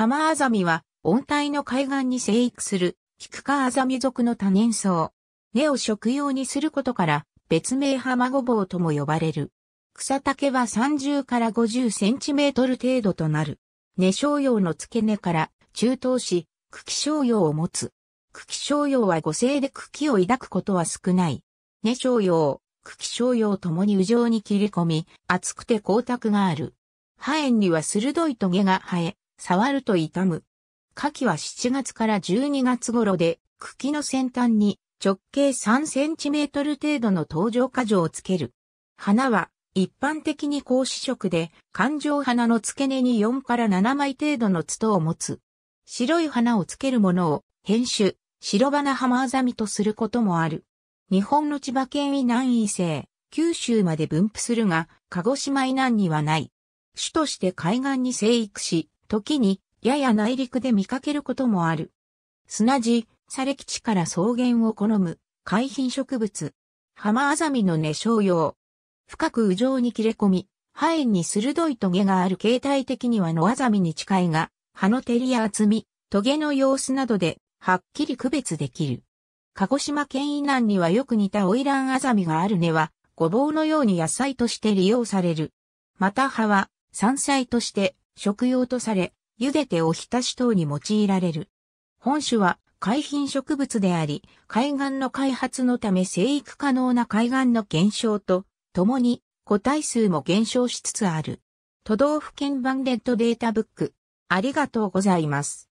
ハマアザミは温帯の海岸に生育するキクカアザミ属の多年草。根を食用にすることから別名ハマゴボウとも呼ばれる。草丈は30から50センチメートル程度となる。根小用の付け根から中等し、茎小用を持つ。茎小用は五性で茎を抱くことは少ない。根小用、茎小用ともに羽状に切り込み、厚くて光沢がある。破炎には鋭い棘が生え、触ると痛む。夏季は7月から12月頃で、茎の先端に直径3センチメートル程度の登場果樹をつける。花は一般的に高子色で、環状花の付け根に4から7枚程度の筒を持つ。白い花をつけるものを、変種、白花浜アザミとすることもある。日本の千葉県以南以西、九州まで分布するが、鹿児島以南にはない。種として海岸に生育し、時に、やや内陸で見かけることもある。砂地、砂礫地から草原を好む、海浜植物。浜あアザミの根生用。深く羽上に切れ込み、ハ炎に鋭いトゲがある形態的には野アザミに近いが、葉の照りや厚み、トゲの様子などで、はっきり区別できる。鹿児島県以南にはよく似たオイランアザミがある根は、ごぼうのように野菜として利用される。また葉は、山菜として、食用とされ、茹でておひたし等に用いられる。本種は海浜植物であり、海岸の開発のため生育可能な海岸の減少と、共に個体数も減少しつつある。都道府県版レッドデータブック。ありがとうございます。